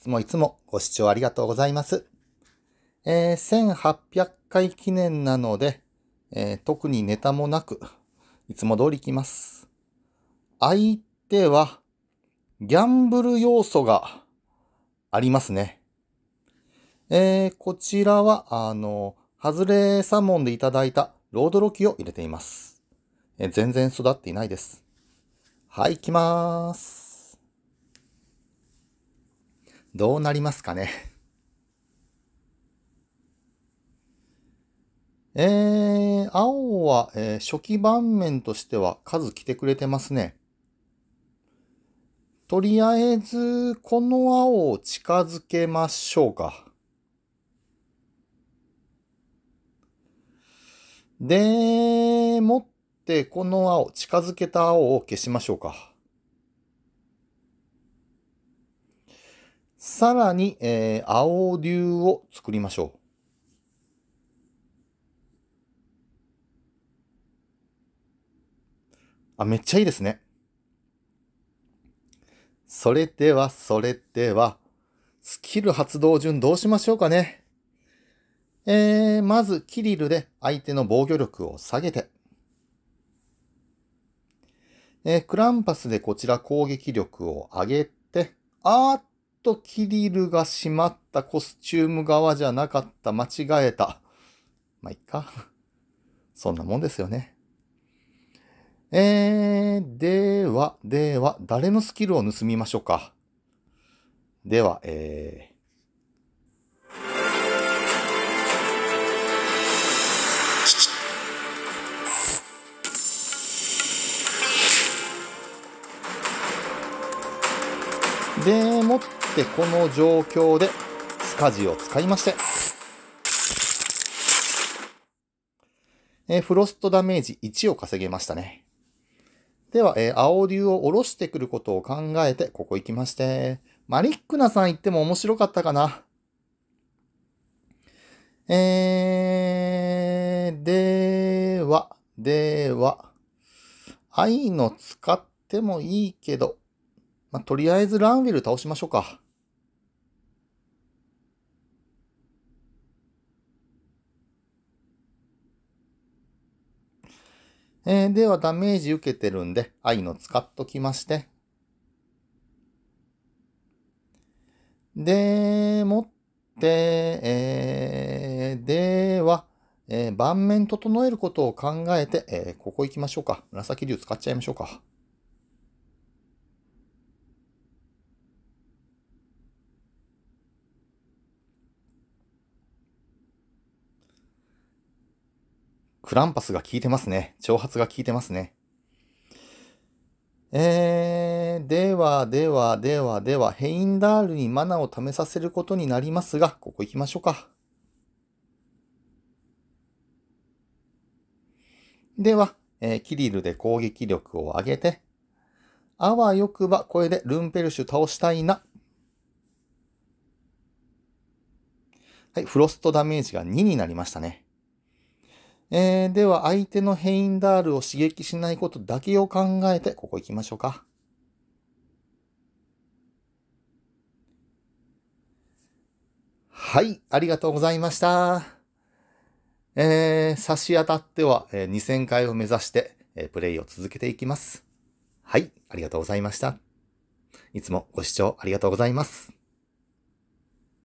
つもいつもご視聴ありがとうございます。えー、1800回記念なので、えー、特にネタもなく、いつも通り来ます。相手は、ギャンブル要素がありますね。えー、こちらは、あの、ハズレサモンでいただいたロードロキを入れています。えー、全然育っていないです。はい、来まーす。どうなりますかね。えー、青は、えー、初期盤面としては数来てくれてますね。とりあえず、この青を近づけましょうか。で、持ってこの青、近づけた青を消しましょうか。さらに、えー、青龍を作りましょう。あ、めっちゃいいですね。それでは、それでは、スキル発動順どうしましょうかね。えー、まず、キリルで相手の防御力を下げて。えー、クランパスでこちら攻撃力を上げて、あーっとキリルがしまったコスチューム側じゃなかった。間違えた。まあ、いっか。そんなもんですよね。えー、では、では、誰のスキルを盗みましょうか。では、えー、でもっで、この状況で、スカジを使いまして、えフロストダメージ1を稼げましたね。では、えー、青竜を下ろしてくることを考えて、ここ行きまして、マリックナさん行っても面白かったかな。えー、では、では、愛の使ってもいいけど、まあ、とりあえずランウィル倒しましょうか。えー、ではダメージ受けてるんで、愛の使っときまして。で、持って、えー、では、えー、盤面整えることを考えて、えー、ここ行きましょうか。紫竜使っちゃいましょうか。クランパスが効いてますね。挑発が効いてますね。えー、では、では、では、では、ヘインダールにマナを試させることになりますが、ここ行きましょうか。では、えー、キリルで攻撃力を上げて、あわよくば、これでルンペルシュ倒したいな。はい、フロストダメージが2になりましたね。えー、では、相手のヘインダールを刺激しないことだけを考えて、ここ行きましょうか。はい、ありがとうございました。えー、差し当たっては、えー、2000回を目指して、えー、プレイを続けていきます。はい、ありがとうございました。いつもご視聴ありがとうございます。